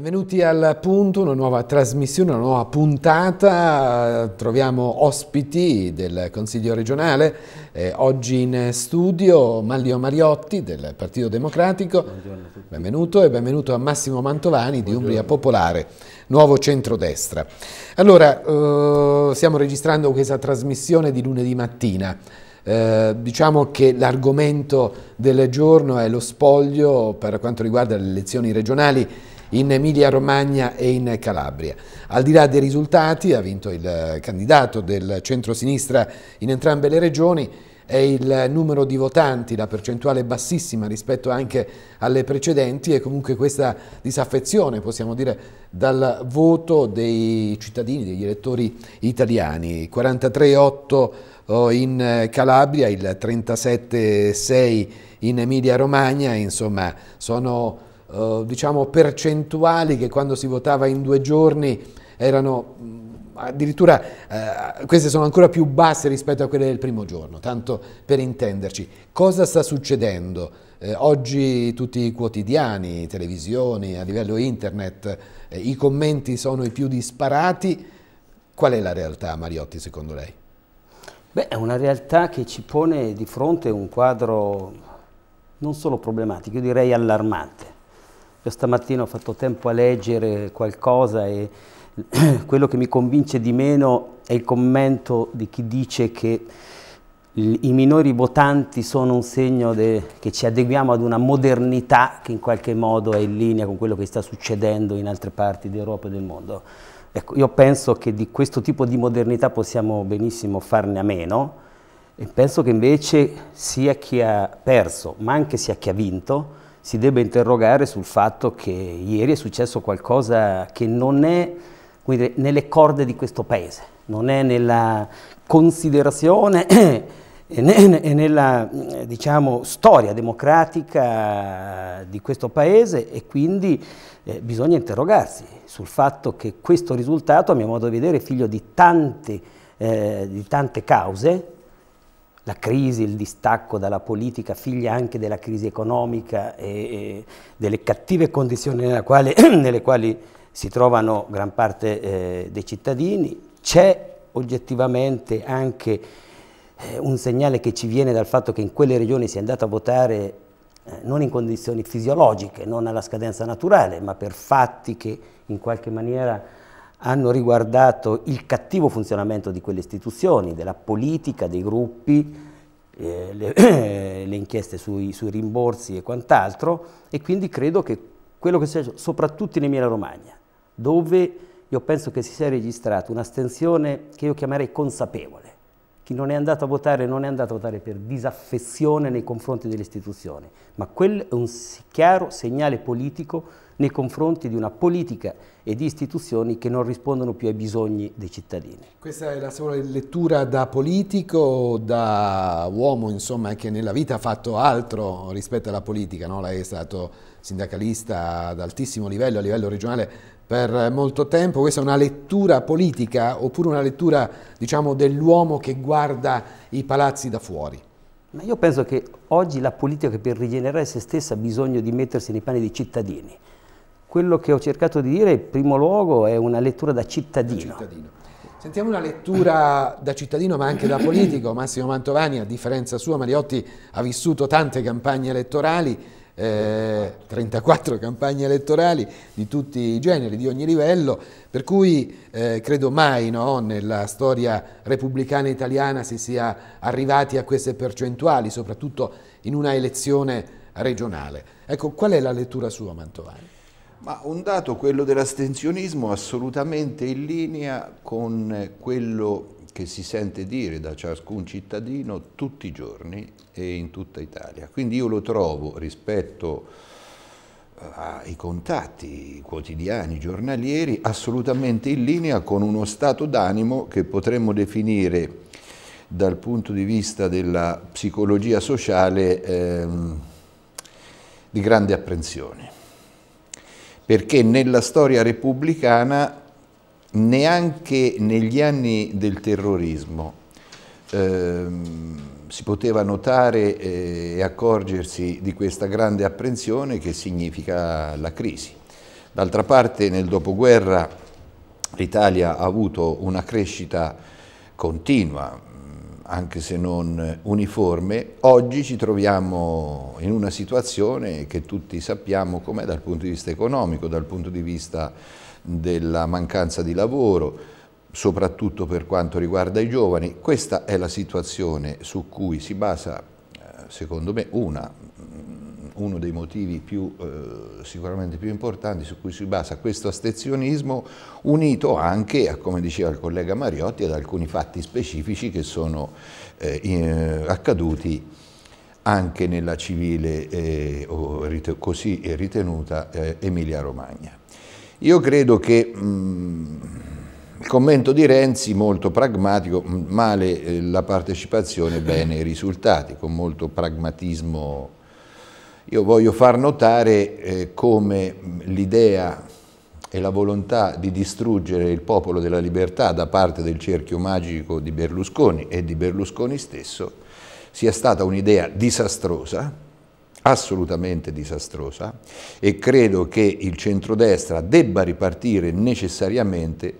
Benvenuti al punto, una nuova trasmissione, una nuova puntata. Troviamo ospiti del Consiglio regionale. Eh, oggi in studio Maglio Mariotti del Partito Democratico. Benvenuto e benvenuto a Massimo Mantovani Buongiorno. di Umbria Popolare, nuovo centrodestra. Allora, eh, stiamo registrando questa trasmissione di lunedì mattina. Eh, diciamo che l'argomento del giorno è lo spoglio per quanto riguarda le elezioni regionali in Emilia-Romagna e in Calabria. Al di là dei risultati, ha vinto il candidato del centro-sinistra in entrambe le regioni, è il numero di votanti, la percentuale bassissima rispetto anche alle precedenti e comunque questa disaffezione, possiamo dire, dal voto dei cittadini, degli elettori italiani. 43,8 in Calabria, il 37,6 in Emilia Romagna, insomma sono eh, diciamo percentuali che quando si votava in due giorni erano mm, addirittura eh, queste sono ancora più basse rispetto a quelle del primo giorno, tanto per intenderci. Cosa sta succedendo? Eh, oggi tutti i quotidiani, televisioni, a livello internet, eh, i commenti sono i più disparati. Qual è la realtà, Mariotti, secondo lei? Beh, è una realtà che ci pone di fronte un quadro non solo problematico, io direi allarmante. Io stamattina ho fatto tempo a leggere qualcosa e quello che mi convince di meno è il commento di chi dice che i minori votanti sono un segno che ci adeguiamo ad una modernità che in qualche modo è in linea con quello che sta succedendo in altre parti d'Europa e del mondo. Ecco, io penso che di questo tipo di modernità possiamo benissimo farne a meno e penso che invece sia chi ha perso, ma anche sia chi ha vinto, si debba interrogare sul fatto che ieri è successo qualcosa che non è dire, nelle corde di questo paese, non è nella considerazione e nella diciamo, storia democratica di questo paese e quindi eh, bisogna interrogarsi sul fatto che questo risultato, a mio modo di vedere, è figlio di tante, eh, di tante cause, la crisi, il distacco dalla politica, figlia anche della crisi economica e, e delle cattive condizioni quale, nelle quali si trovano gran parte eh, dei cittadini. C'è oggettivamente anche eh, un segnale che ci viene dal fatto che in quelle regioni si è andato a votare eh, non in condizioni fisiologiche, non alla scadenza naturale, ma per fatti che in qualche maniera hanno riguardato il cattivo funzionamento di quelle istituzioni, della politica, dei gruppi, eh, le, le, inchieste sui, sui rimborsi e quant'altro e quindi credo che quello che sia soprattutto in Emilia Romagna, dove io penso che si sia registrata un'astensione che io chiamerei consapevole. Chi non è andato a votare non è andato a votare per disaffezione nei confronti delle istituzioni, ma quello è un chiaro segnale politico nei confronti di una politica e di istituzioni che non rispondono più ai bisogni dei cittadini. Questa è la sua lettura da politico, da uomo insomma, che nella vita ha fatto altro rispetto alla politica, no? lei è stato sindacalista ad altissimo livello, a livello regionale, per molto tempo. Questa è una lettura politica oppure una lettura diciamo, dell'uomo che guarda i palazzi da fuori? Ma io penso che oggi la politica per rigenerare se stessa ha bisogno di mettersi nei panni dei cittadini. Quello che ho cercato di dire, in primo luogo, è una lettura da cittadino. Da cittadino. Sentiamo una lettura da cittadino ma anche da politico. Massimo Mantovani, a differenza sua, Mariotti ha vissuto tante campagne elettorali, eh, 34 campagne elettorali di tutti i generi, di ogni livello, per cui eh, credo mai no, nella storia repubblicana italiana si sia arrivati a queste percentuali, soprattutto in una elezione regionale. Ecco, qual è la lettura sua Mantovani? Ma un dato, quello dell'astensionismo, assolutamente in linea con quello che si sente dire da ciascun cittadino tutti i giorni e in tutta Italia. Quindi io lo trovo rispetto eh, ai contatti quotidiani, giornalieri, assolutamente in linea con uno stato d'animo che potremmo definire dal punto di vista della psicologia sociale ehm, di grande apprensione perché nella storia repubblicana neanche negli anni del terrorismo ehm, si poteva notare eh, e accorgersi di questa grande apprensione che significa la crisi. D'altra parte nel dopoguerra l'Italia ha avuto una crescita continua, anche se non uniforme, oggi ci troviamo in una situazione che tutti sappiamo com'è dal punto di vista economico, dal punto di vista della mancanza di lavoro, soprattutto per quanto riguarda i giovani. Questa è la situazione su cui si basa, eh, secondo me, una uno dei motivi più, eh, sicuramente più importanti su cui si basa questo astezionismo, unito anche, a, come diceva il collega Mariotti, ad alcuni fatti specifici che sono eh, in, eh, accaduti anche nella civile eh, rite, così ritenuta eh, Emilia-Romagna. Io credo che... Mh, mm, il commento di Renzi molto pragmatico, male eh, la partecipazione, bene i risultati, con molto pragmatismo io voglio far notare eh, come l'idea e la volontà di distruggere il popolo della libertà da parte del cerchio magico di Berlusconi e di Berlusconi stesso sia stata un'idea disastrosa, assolutamente disastrosa, e credo che il centrodestra debba ripartire necessariamente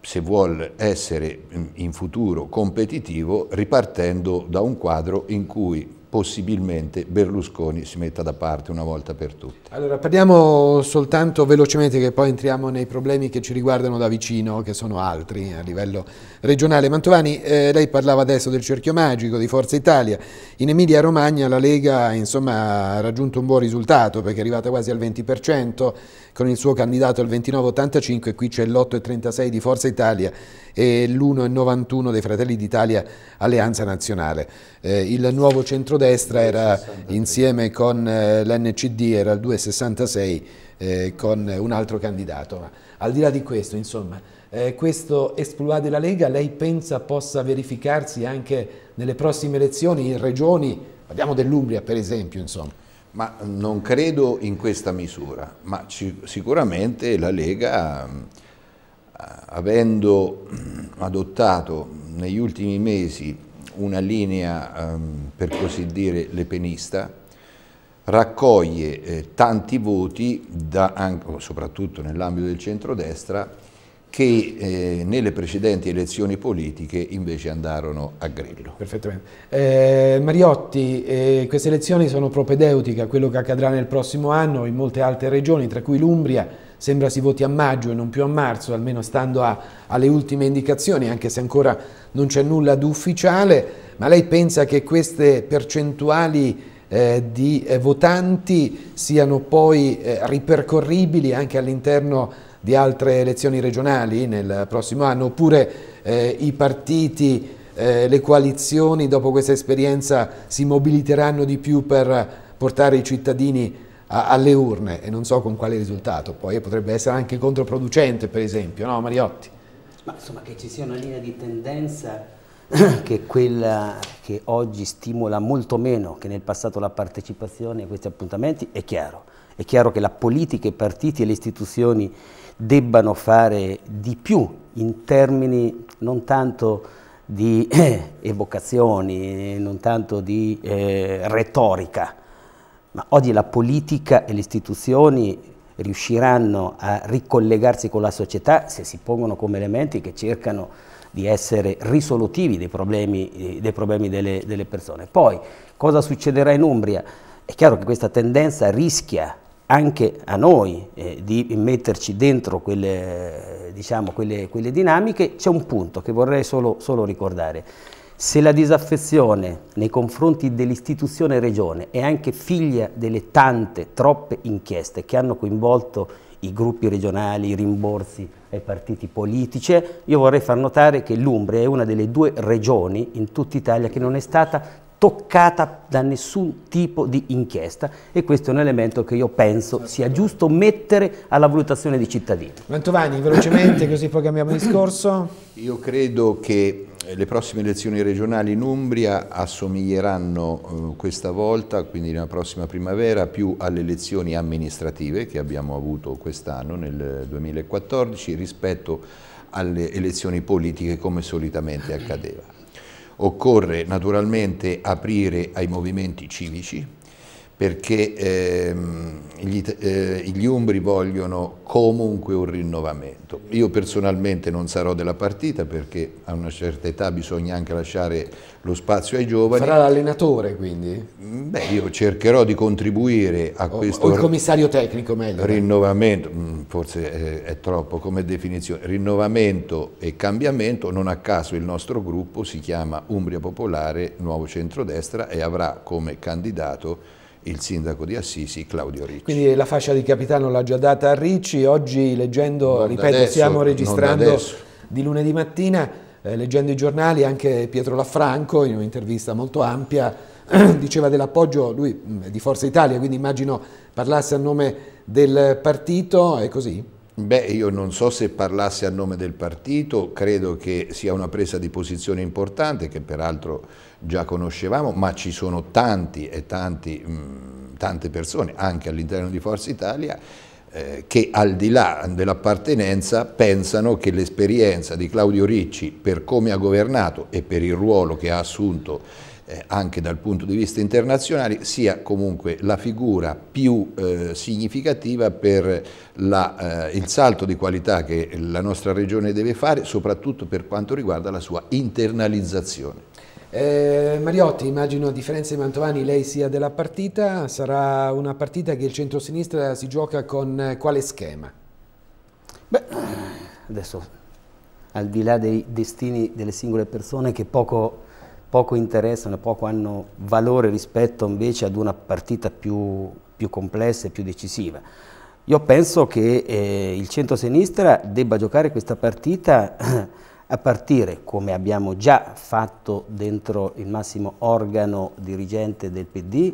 se vuole essere mm, in futuro competitivo, ripartendo da un quadro in cui possibilmente Berlusconi si metta da parte una volta per tutte. Allora parliamo soltanto velocemente che poi entriamo nei problemi che ci riguardano da vicino, che sono altri a livello regionale. Mantovani, eh, lei parlava adesso del cerchio magico di Forza Italia, in Emilia Romagna la Lega insomma, ha raggiunto un buon risultato perché è arrivata quasi al 20% con il suo candidato al 29,85, qui c'è l'8,36 di Forza Italia e l'1,91 dei Fratelli d'Italia Alleanza Nazionale. Eh, il nuovo centrodestra centrodestra era insieme con eh, l'NCD era il 2,66 eh, con un altro candidato. Ma al di là di questo, insomma, eh, questo esploit della Lega lei pensa possa verificarsi anche nelle prossime elezioni in regioni, parliamo dell'Umbria per esempio, insomma. Ma non credo in questa misura, ma sicuramente la Lega, eh, avendo mm, adottato negli ultimi mesi una linea, ehm, per così dire, lepenista, raccoglie eh, tanti voti, da, anche, soprattutto nell'ambito del centrodestra, che eh, nelle precedenti elezioni politiche invece andarono a grillo. Perfettamente. Eh, Mariotti, eh, queste elezioni sono propedeutiche a quello che accadrà nel prossimo anno in molte altre regioni, tra cui l'Umbria, sembra si voti a maggio e non più a marzo, almeno stando a, alle ultime indicazioni, anche se ancora non c'è nulla d'ufficiale, ma lei pensa che queste percentuali eh, di eh, votanti siano poi eh, ripercorribili anche all'interno di altre elezioni regionali nel prossimo anno, oppure eh, i partiti, eh, le coalizioni dopo questa esperienza si mobiliteranno di più per portare i cittadini alle urne e non so con quale risultato, poi potrebbe essere anche controproducente per esempio, no Mariotti? Ma insomma che ci sia una linea di tendenza che è quella che oggi stimola molto meno che nel passato la partecipazione a questi appuntamenti, è chiaro. È chiaro che la politica, i partiti e le istituzioni debbano fare di più in termini non tanto di evocazioni, non tanto di eh, retorica, ma oggi la politica e le istituzioni riusciranno a ricollegarsi con la società se si pongono come elementi che cercano di essere risolutivi dei problemi, eh, dei problemi delle, delle persone. Poi cosa succederà in Umbria? È chiaro che questa tendenza rischia anche a noi eh, di metterci dentro quelle, diciamo, quelle, quelle dinamiche, c'è un punto che vorrei solo, solo ricordare. Se la disaffezione nei confronti dell'istituzione regione è anche figlia delle tante, troppe inchieste che hanno coinvolto i gruppi regionali, i rimborsi ai partiti politici, io vorrei far notare che l'Umbria è una delle due regioni in tutta Italia che non è stata toccata da nessun tipo di inchiesta e questo è un elemento che io penso sia giusto mettere alla valutazione dei cittadini. Mantovani, velocemente così poi cambiamo discorso. Io credo che eh, le prossime elezioni regionali in Umbria assomiglieranno eh, questa volta, quindi nella prossima primavera, più alle elezioni amministrative che abbiamo avuto quest'anno nel 2014 rispetto alle elezioni politiche come solitamente accadeva. Occorre naturalmente aprire ai movimenti civici, perché ehm, gli, eh, gli, Umbri vogliono comunque un rinnovamento. Io personalmente non sarò della partita perché a una certa età bisogna anche lasciare lo spazio ai giovani. Sarà l'allenatore quindi? Mm, beh, io cercherò di contribuire a o, questo... O il commissario tecnico meglio. Rinnovamento, eh? forse è, è troppo come definizione, rinnovamento e cambiamento, non a caso il nostro gruppo si chiama Umbria Popolare Nuovo Centrodestra e avrà come candidato il sindaco di Assisi Claudio Ricci. Quindi la fascia di capitano l'ha già data a Ricci, oggi leggendo, non ripeto, adesso, stiamo registrando di lunedì mattina, eh, leggendo i giornali, anche Pietro Laffranco in un'intervista molto ampia diceva dell'appoggio, lui mm, di Forza Italia, quindi immagino parlasse a nome del partito, è così? Beh, io non so se parlasse a nome del partito, credo che sia una presa di posizione importante che peraltro già conoscevamo, ma ci sono tanti e tanti, mh, mm, tante persone, anche all'interno di Forza Italia, eh, che al di là dell'appartenenza pensano che l'esperienza di Claudio Ricci per come ha governato e per il ruolo che ha assunto eh, anche dal punto di vista internazionale sia comunque la figura più eh, significativa per la, eh, il salto di qualità che la nostra regione deve fare soprattutto per quanto riguarda la sua internalizzazione. Eh, Mariotti, immagino a differenza di Mantovani lei sia della partita, sarà una partita che il centro-sinistra si gioca con eh, quale schema? Beh, adesso al di là dei destini delle singole persone che poco, poco interessano e poco hanno valore rispetto invece ad una partita più, più complessa e più decisiva. Io penso che eh, il centro-sinistra debba giocare questa partita a partire, come abbiamo già fatto dentro il massimo organo dirigente del PD,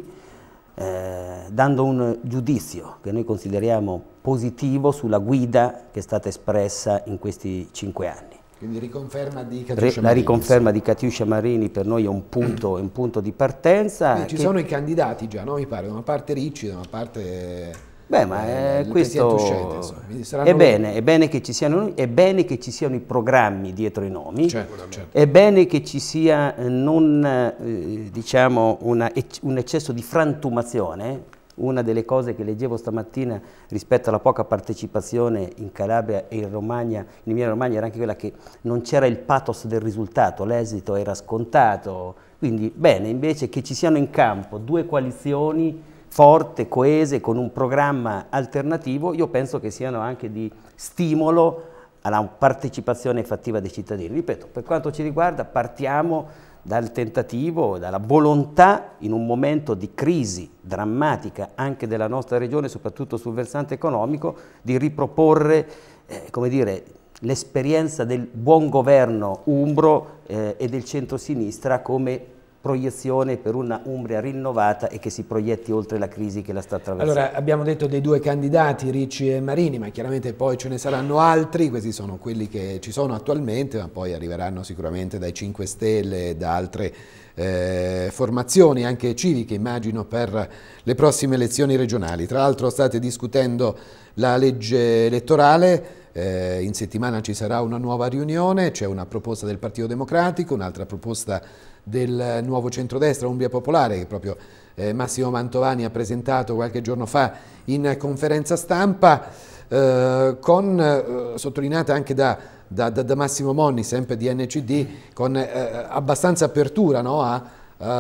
eh, dando un giudizio che noi consideriamo positivo sulla guida che è stata espressa in questi cinque anni. Quindi riconferma di Catiuscia La riconferma di Catiuscia Marini per noi è un punto, un punto di partenza. Quindi ci sono i candidati già, no? mi pare, da una parte Ricci, da una parte... Beh, ma eh, eh questo... Uscite, Saranno... è, bene, è, bene siano, è, bene, che ci siano, i programmi dietro i nomi, certo, certo. è bene che ci sia eh, non eh, diciamo una, un eccesso di frantumazione. Una delle cose che leggevo stamattina rispetto alla poca partecipazione in Calabria e in Romagna, in Emilia Romagna, era anche quella che non c'era il pathos del risultato, l'esito era scontato. Quindi bene invece che ci siano in campo due coalizioni forte, coese, con un programma alternativo, io penso che siano anche di stimolo alla partecipazione effettiva dei cittadini. Ripeto, per quanto ci riguarda partiamo dal tentativo, dalla volontà in un momento di crisi drammatica anche della nostra regione, soprattutto sul versante economico, di riproporre eh, l'esperienza del buon governo umbro eh, e del centro-sinistra come proiezione per una Umbria rinnovata e che si proietti oltre la crisi che la sta attraversando. Allora abbiamo detto dei due candidati, Ricci e Marini, ma chiaramente poi ce ne saranno altri, questi sono quelli che ci sono attualmente, ma poi arriveranno sicuramente dai 5 Stelle e da altre eh, formazioni anche civiche immagino per le prossime elezioni regionali. Tra l'altro state discutendo la legge elettorale, eh, in settimana ci sarà una nuova riunione, c'è una proposta del Partito Democratico, un'altra proposta del nuovo centrodestra, Umbria Popolare, che proprio eh, Massimo Mantovani ha presentato qualche giorno fa in conferenza stampa, eh, con, eh, sottolineata anche da, da, da, Massimo Monni, sempre di NCD, con eh, abbastanza apertura no, a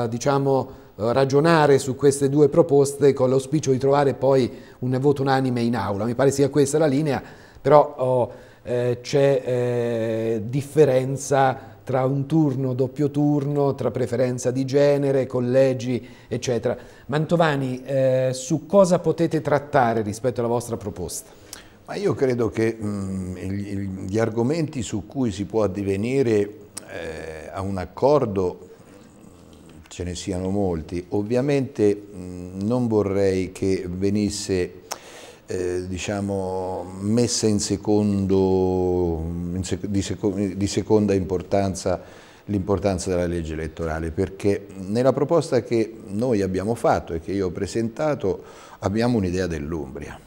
diciamo, ragionare su queste due proposte con l'auspicio di trovare poi un voto unanime in aula. Mi pare sia questa la linea, però oh, eh, c'è eh, differenza tra un turno, doppio turno, tra preferenza di genere, collegi, eccetera. Mantovani, eh, su cosa potete trattare rispetto alla vostra proposta? Ma io credo che mh, mm, gli argomenti su cui si può addivenire eh, a un accordo ce ne siano molti. Ovviamente mh, mm, non vorrei che venisse eh, diciamo, messa in secondo, in sec di, seco di, seconda importanza l'importanza della legge elettorale, perché nella proposta che noi abbiamo fatto e che io ho presentato abbiamo un'idea dell'Umbria,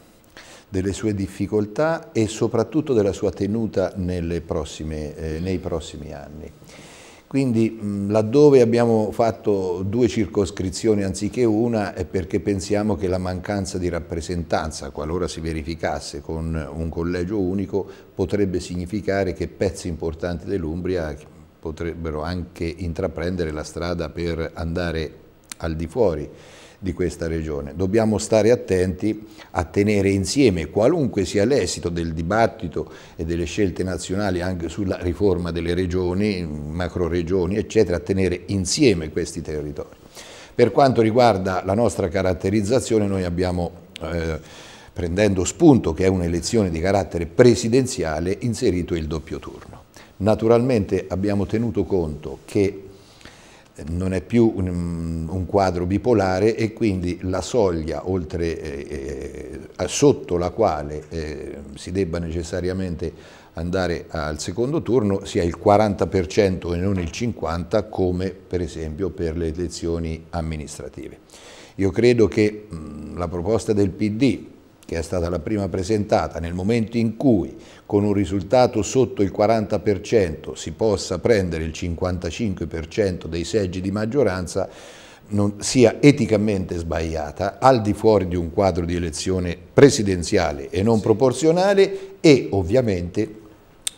delle sue difficoltà e soprattutto della sua tenuta prossime, eh, nei prossimi anni. Quindi mm, laddove abbiamo fatto due circoscrizioni anziché una è perché pensiamo che la mancanza di rappresentanza, qualora si verificasse con un collegio unico, potrebbe significare che pezzi importanti dell'Umbria potrebbero anche intraprendere la strada per andare al di fuori di questa regione. Dobbiamo stare attenti a tenere insieme, qualunque sia l'esito del dibattito e delle scelte nazionali anche sulla riforma delle regioni, macro regioni, eccetera, a tenere insieme questi territori. Per quanto riguarda la nostra caratterizzazione, noi abbiamo... Eh, prendendo spunto che è un'elezione di carattere presidenziale, inserito il doppio turno. Naturalmente abbiamo tenuto conto che non è più un, un, quadro bipolare e quindi la soglia oltre, eh, eh, sotto la quale eh, si debba necessariamente andare al secondo turno sia il 40% e non il 50% come per esempio per le elezioni amministrative. Io credo che mh, mm, la proposta del PD, che è stata la prima presentata, nel momento in cui con un risultato sotto il 40% si possa prendere il 55% dei seggi di maggioranza non sia eticamente sbagliata, al di fuori di un quadro di elezione presidenziale e non proporzionale e ovviamente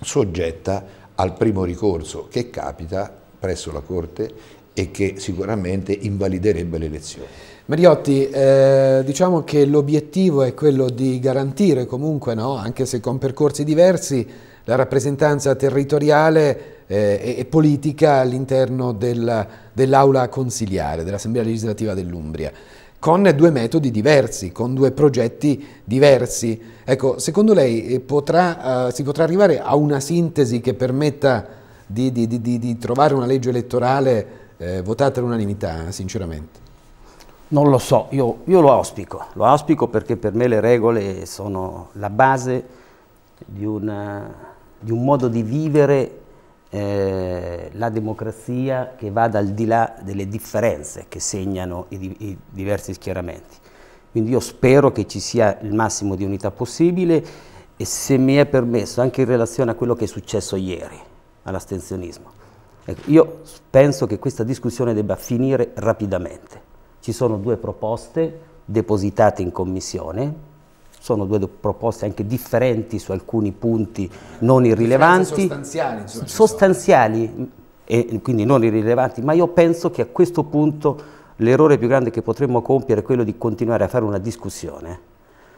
soggetta al primo ricorso che capita presso la Corte e che sicuramente invaliderebbe l'elezione. Mariotti, eh, diciamo che l'obiettivo è quello di garantire comunque, no, anche se con percorsi diversi, la rappresentanza territoriale eh, e, politica all'interno dell'aula dell consiliare, dell'Assemblea legislativa dell'Umbria, con due metodi diversi, con due progetti diversi. Ecco, secondo lei eh, potrà, eh, si potrà arrivare a una sintesi che permetta di, di, di, di trovare una legge elettorale eh, votata all'unanimità, sinceramente? Non lo so, io, io, lo auspico, lo auspico perché per me le regole sono la base di, una, di un modo di vivere eh, la democrazia che vada al di là delle differenze che segnano i, i diversi schieramenti. Quindi io spero che ci sia il massimo di unità possibile e se mi è permesso anche in relazione a quello che è successo ieri all'astensionismo. Ecco, io penso che questa discussione debba finire rapidamente. Ci sono due proposte depositate in commissione, sono due proposte anche differenti su alcuni punti non irrilevanti, sostanziali, sostanziali e quindi non irrilevanti, ma io penso che a questo punto l'errore più grande che potremmo compiere è quello di continuare a fare una discussione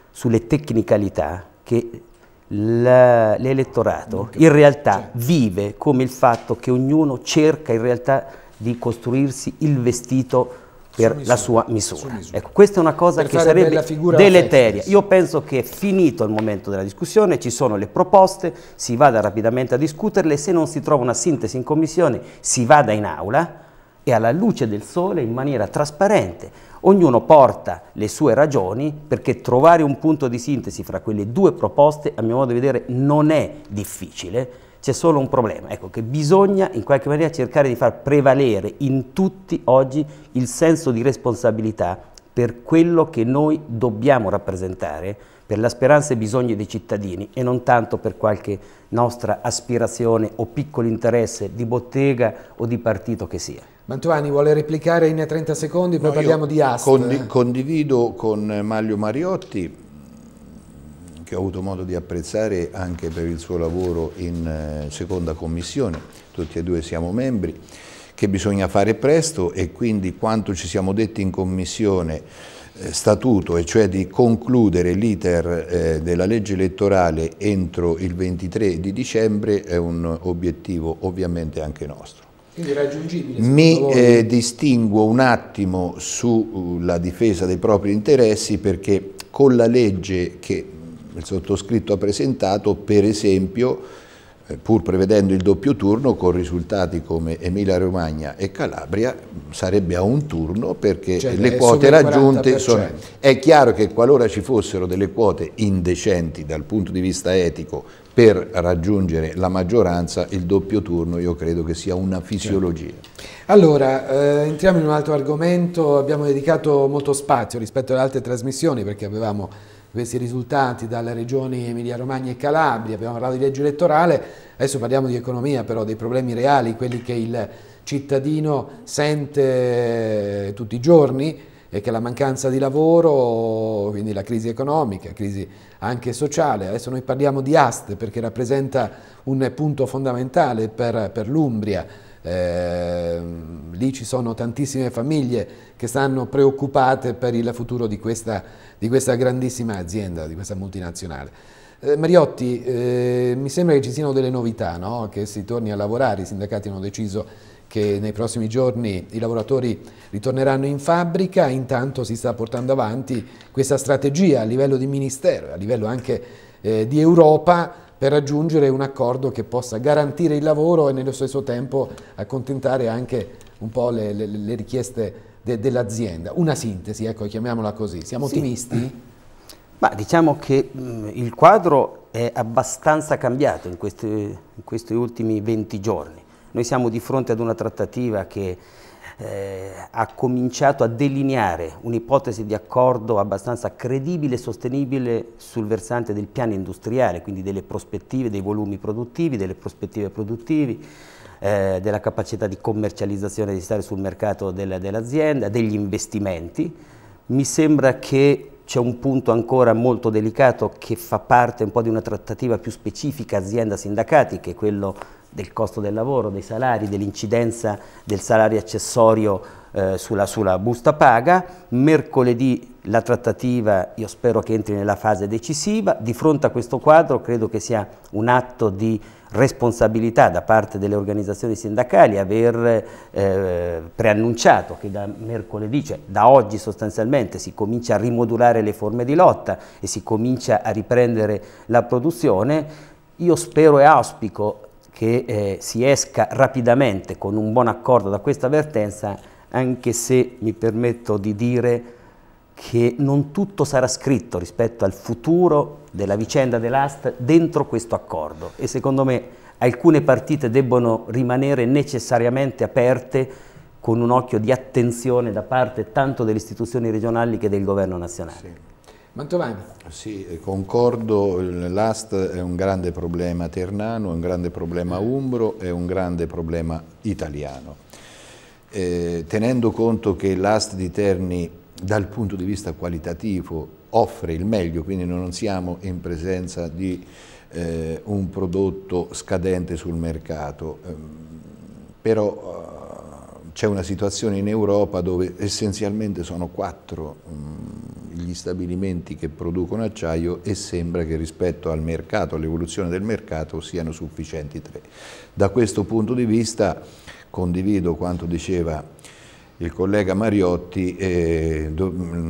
sulle tecnicalità che l'elettorato in realtà vive come il fatto che ognuno cerca in realtà di costruirsi il vestito per misura, la sua misura. misura. Ecco, questa è una cosa per che sarebbe deleteria. Io penso che è finito il momento della discussione, ci sono le proposte, si vada rapidamente a discuterle, se non si trova una sintesi in commissione si vada in aula e alla luce del sole in maniera trasparente. Ognuno porta le sue ragioni perché trovare un punto di sintesi fra quelle due proposte, a mio modo di vedere, non è difficile c'è solo un problema, ecco, che bisogna in qualche maniera cercare di far prevalere in tutti oggi il senso di responsabilità per quello che noi dobbiamo rappresentare, per la speranza e i bisogni dei cittadini e non tanto per qualche nostra aspirazione o piccolo interesse di bottega o di partito che sia. Mantuani vuole replicare in 30 secondi, poi no, parliamo di Ast. Condi condivido con Mario Mariotti ho avuto modo di apprezzare anche per il suo lavoro in eh, seconda commissione, tutti e due siamo membri, che bisogna fare presto e quindi quanto ci siamo detti in commissione eh, statuto, e cioè di concludere l'iter eh, della legge elettorale entro il 23 di dicembre, è un obiettivo ovviamente anche nostro. Mi eh, distinguo un attimo sulla difesa dei propri interessi perché con la legge che il sottoscritto ha presentato, per esempio, eh, pur prevedendo il doppio turno, con risultati come Emilia Romagna e Calabria, sarebbe a un turno perché cioè, le quote raggiunte sono... È chiaro che qualora ci fossero delle quote indecenti dal punto di vista etico per raggiungere la maggioranza, il doppio turno io credo che sia una certo. fisiologia. Certo. Allora, eh, entriamo in un altro argomento, abbiamo dedicato molto spazio rispetto alle altre trasmissioni perché avevamo questi risultati dalle regioni Emilia-Romagna e Calabria, abbiamo parlato di legge elettorale, adesso parliamo di economia però, dei problemi reali, quelli che il cittadino sente eh, tutti i giorni e che la mancanza di lavoro, quindi la crisi economica, crisi anche sociale, adesso noi parliamo di AST perché rappresenta un punto fondamentale per, per l'Umbria, eh, lì ci sono tantissime famiglie che stanno preoccupate per il futuro di questa, di questa grandissima azienda, di questa multinazionale. Eh, Mariotti, eh, mi sembra che ci siano delle novità, no? che si torni a lavorare, i sindacati hanno deciso che nei prossimi giorni i lavoratori ritorneranno in fabbrica, intanto si sta portando avanti questa strategia a livello di Ministero, a livello anche eh, di Europa, per raggiungere un accordo che possa garantire il lavoro e nello stesso tempo accontentare anche un po' le, le, le richieste de, dell'azienda. Una sintesi, ecco, chiamiamola così. Siamo sì. ottimisti? Ma diciamo che mh, mm, il quadro è abbastanza cambiato in questi, in questi ultimi 20 giorni. Noi siamo di fronte ad una trattativa che eh, ha cominciato a delineare un'ipotesi di accordo abbastanza credibile e sostenibile sul versante del piano industriale, quindi delle prospettive, dei volumi produttivi, delle prospettive produttivi, eh, della capacità di commercializzazione, di stare sul mercato dell'azienda, degli investimenti. Mi sembra che c'è un punto ancora molto delicato che fa parte un po' di una trattativa più specifica azienda-sindacati, che è quello del costo del lavoro, dei salari, dell'incidenza del salario accessorio eh, sulla, sulla busta paga. Mercoledì la trattativa io spero che entri nella fase decisiva. Di fronte a questo quadro credo che sia un atto di responsabilità da parte delle organizzazioni sindacali aver eh, preannunciato che da mercoledì, cioè da oggi sostanzialmente, si comincia a rimodulare le forme di lotta e si comincia a riprendere la produzione. Io spero e auspico che eh, si esca rapidamente con un buon accordo da questa avvertenza, anche se mi permetto di dire che non tutto sarà scritto rispetto al futuro della vicenda dell'AST dentro questo accordo e secondo me alcune partite debbono rimanere necessariamente aperte con un occhio di attenzione da parte tanto delle istituzioni regionali che del governo nazionale. Sì. Mantovani. Sì, concordo, l'AST è un grande problema ternano, è un grande problema umbro, è un grande problema italiano. Eh, tenendo conto che l'AST di Terni dal punto di vista qualitativo offre il meglio, quindi non siamo in presenza di eh, un prodotto scadente sul mercato, ehm, eh, però c'è una situazione in Europa dove essenzialmente sono quattro mh, mm, gli stabilimenti che producono acciaio e sembra che rispetto al mercato, all'evoluzione del mercato, siano sufficienti tre. Da questo punto di vista condivido quanto diceva il collega Mariotti, eh, do,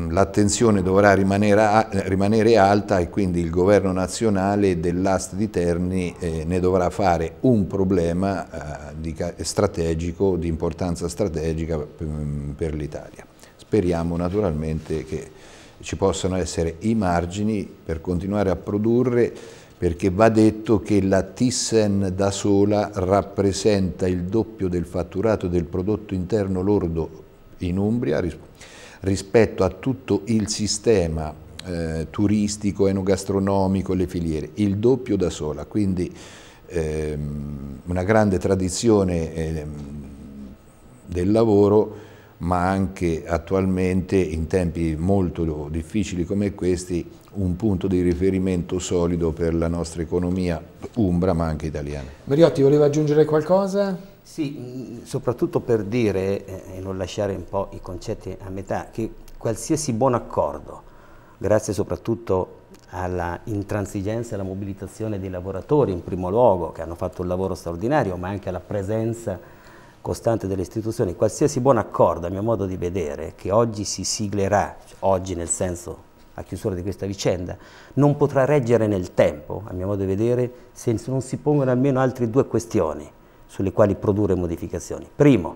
l'attenzione dovrà rimanere, a, rimanere, alta e quindi il governo nazionale dell'AST di Terni eh, ne dovrà fare un problema eh, di, strategico, di importanza strategica per, per l'Italia. Speriamo naturalmente che ci possano essere i margini per continuare a produrre perché va detto che la Thyssen da sola rappresenta il doppio del fatturato del prodotto interno lordo in Umbria rispetto a tutto il sistema eh, turistico, enogastronomico, le filiere, il doppio da sola, quindi ehm, una grande tradizione ehm, del lavoro ma anche attualmente in tempi molto difficili come questi un punto di riferimento solido per la nostra economia umbra ma anche italiana. Mariotti voleva aggiungere qualcosa? Sì, mm, soprattutto per dire eh, e non lasciare un po' i concetti a metà che qualsiasi buon accordo, grazie soprattutto alla intransigenza e alla mobilitazione dei lavoratori in primo luogo che hanno fatto un lavoro straordinario ma anche alla presenza di costante delle istituzioni, qualsiasi buon accordo, a mio modo di vedere, che oggi si siglerà, oggi nel senso a chiusura di questa vicenda, non potrà reggere nel tempo, a mio modo di vedere, se non si pongono almeno altre due questioni sulle quali produrre modificazioni. Primo,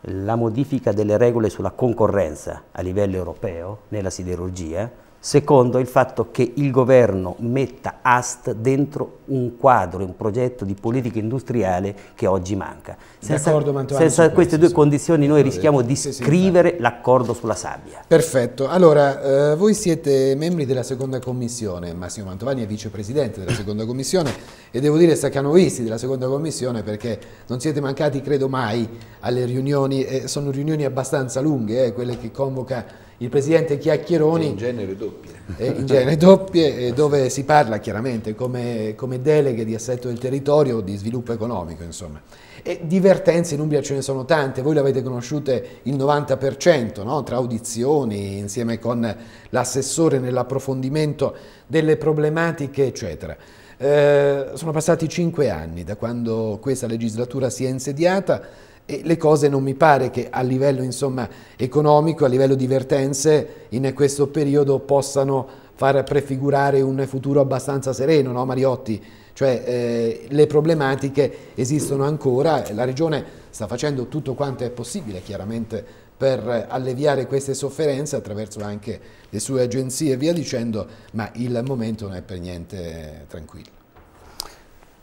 la modifica delle regole sulla concorrenza a livello europeo nella siderurgia, Secondo, il fatto che il governo metta AST dentro un quadro, un progetto di politica industriale che oggi manca. Senza, senza queste due condizioni noi rischiamo di scrivere esatto. l'accordo sulla sabbia. Perfetto. Allora, eh, voi siete membri della seconda commissione, Massimo Mantovani è vicepresidente della seconda commissione e devo dire staccanovisti della seconda commissione perché non siete mancati, credo mai, alle riunioni, eh, sono riunioni abbastanza lunghe, eh, quelle che convoca il presidente Chiacchieroni. In genere doppie. Eh, in genere doppie, eh, dove si parla chiaramente come, come, deleghe di assetto del territorio, di sviluppo economico, insomma. E divertenze in Umbria ce ne sono tante, voi le avete conosciute il 90%, no? tra audizioni, insieme con l'assessore nell'approfondimento delle problematiche, eccetera. Eh, sono passati cinque anni da quando questa legislatura si è insediata e le cose non mi pare che a livello insomma, economico, a livello di vertenze, in questo periodo possano far prefigurare un futuro abbastanza sereno, no Mariotti? Cioè eh, le problematiche esistono ancora, la Regione sta facendo tutto quanto è possibile chiaramente per alleviare queste sofferenze attraverso anche le sue agenzie e via dicendo, ma il momento non è per niente tranquillo.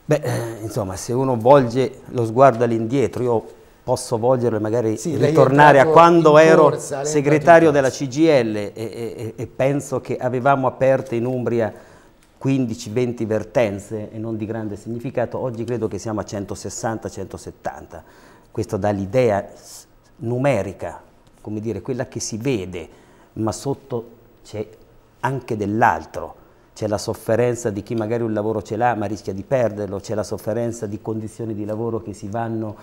Beh, eh, insomma, se uno volge lo sguardo all'indietro, io posso voglierlo e magari sì, ritornare a quando ero corsa, segretario della CGL e, e, e, penso che avevamo aperte in Umbria 15-20 vertenze e non di grande significato, oggi credo che siamo a 160-170. Questo dà l'idea numerica, come dire, quella che si vede, ma sotto c'è anche dell'altro c'è la sofferenza di chi magari un lavoro ce l'ha ma rischia di perderlo, c'è la sofferenza di condizioni di lavoro che si vanno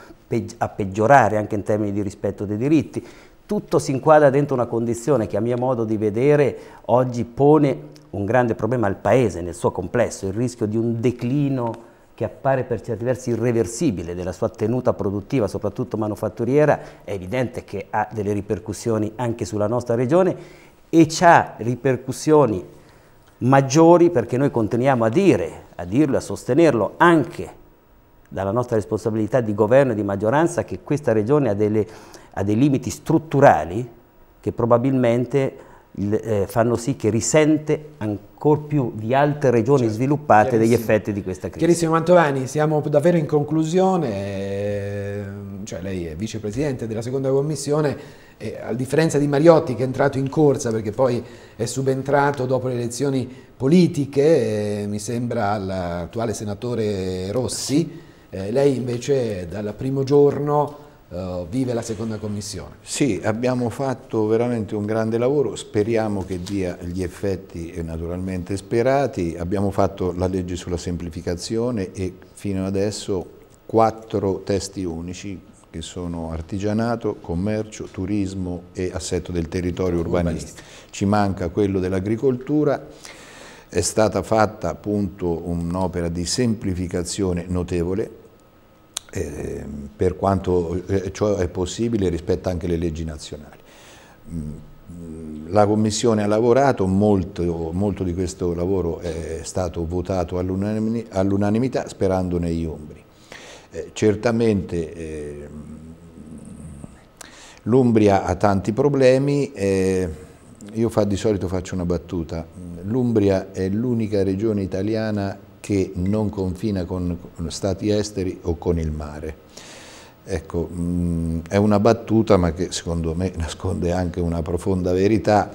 a peggiorare anche in termini di rispetto dei diritti. Tutto si inquadra dentro una condizione che a mio modo di vedere oggi pone un grande problema al Paese nel suo complesso, il rischio di un declino che appare per certi versi irreversibile della sua tenuta produttiva, soprattutto manufatturiera, è evidente che ha delle ripercussioni anche sulla nostra regione e ha ripercussioni maggiori perché noi continuiamo a dire, a dirlo, e a sostenerlo anche dalla nostra responsabilità di governo e di maggioranza che questa regione ha, delle, ha dei limiti strutturali che probabilmente eh, fanno sì che risente ancor più di altre regioni certo, sviluppate degli effetti di questa crisi. Chiarissimo Mantovani, siamo davvero in conclusione, ehm, cioè lei è vicepresidente della seconda commissione, e a differenza di Mariotti che è entrato in corsa perché poi è subentrato dopo le elezioni politiche, eh, mi sembra l'attuale senatore Rossi, eh, lei invece dal primo giorno uh, vive la seconda commissione. Sì, abbiamo fatto veramente un grande lavoro, speriamo che dia gli effetti eh, naturalmente sperati, abbiamo fatto la legge sulla semplificazione e fino adesso quattro testi unici che sono artigianato, commercio, turismo e assetto del territorio urbanistico. Ci manca quello dell'agricoltura è stata fatta appunto un'opera di semplificazione notevole eh, per quanto eh, ciò è possibile rispetto anche alle leggi nazionali. Mm, la Commissione ha lavorato, molto, molto di questo lavoro è stato votato all'unanimità sperando negli Umbri. Eh, certamente eh, l'Umbria ha tanti problemi, eh, io fa, di solito faccio una battuta, l'Umbria è l'unica regione italiana che non confina con, stati esteri o con il mare. Ecco, mh, mm, è una battuta ma che secondo me nasconde anche una profonda verità.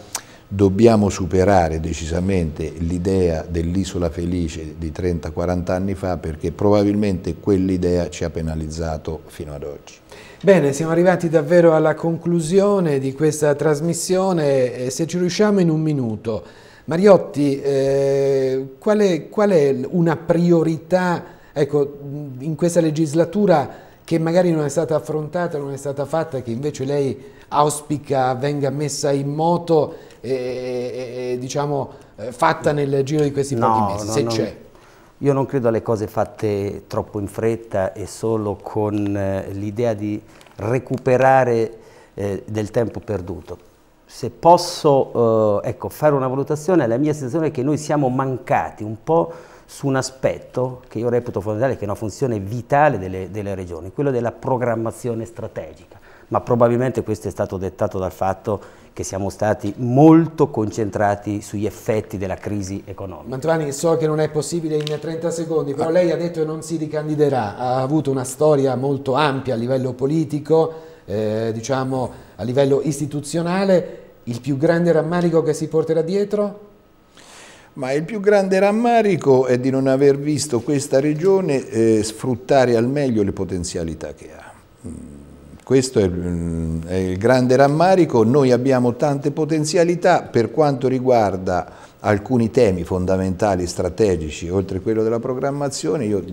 Dobbiamo superare decisamente l'idea dell'isola felice di 30-40 anni fa perché probabilmente quell'idea ci ha penalizzato fino ad oggi. Bene, siamo arrivati davvero alla conclusione di questa trasmissione, se ci riusciamo in un minuto. Mariotti, eh, qual, è, qual, è, una priorità ecco, in questa legislatura che magari non è stata affrontata, non è stata fatta, che invece lei auspica venga messa in moto e, e diciamo, eh, fatta nel giro di questi no, pochi mesi, no, se no. c'è? Io non credo alle cose fatte troppo in fretta e solo con eh, l'idea di recuperare eh, del tempo perduto se posso eh, ecco, fare una valutazione, la mia sensazione è che noi siamo mancati un po' su un aspetto che io reputo fondamentale, che è una funzione vitale delle, delle regioni, quello della programmazione strategica. Ma probabilmente questo è stato dettato dal fatto che siamo stati molto concentrati sugli effetti della crisi economica. Mantovani, so che non è possibile in 30 secondi, però lei ha detto che non si ricandiderà, ha avuto una storia molto ampia a livello politico, eh, diciamo, a livello istituzionale, il più grande rammarico che si porterà dietro? Ma il più grande rammarico è di non aver visto questa regione eh, sfruttare al meglio le potenzialità che ha. Mm, questo è, mm, è il grande rammarico, noi abbiamo tante potenzialità per quanto riguarda alcuni temi fondamentali, strategici, oltre quello della programmazione, io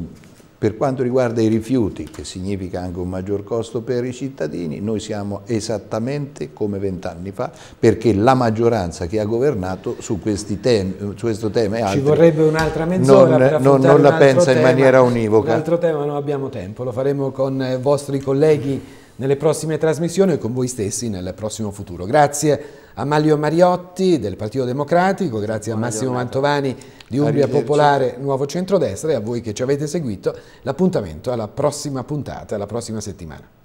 per quanto riguarda i rifiuti, che significa anche un maggior costo per i cittadini, noi siamo esattamente come vent'anni fa, perché la maggioranza che ha governato su, temi, su questo tema e altri... Ci vorrebbe un'altra mezz'ora non, non, non la pensa tema, in maniera univoca. Un altro tema non abbiamo tempo, lo faremo con i eh, vostri colleghi nelle prossime trasmissioni e con voi stessi nel prossimo futuro. Grazie a Amalio Mariotti del Partito Democratico, grazie Buon a Massimo giornata. Mantovani di Umbria Popolare Nuovo Centrodestra e a voi che ci avete seguito. L'appuntamento alla prossima puntata, alla prossima settimana.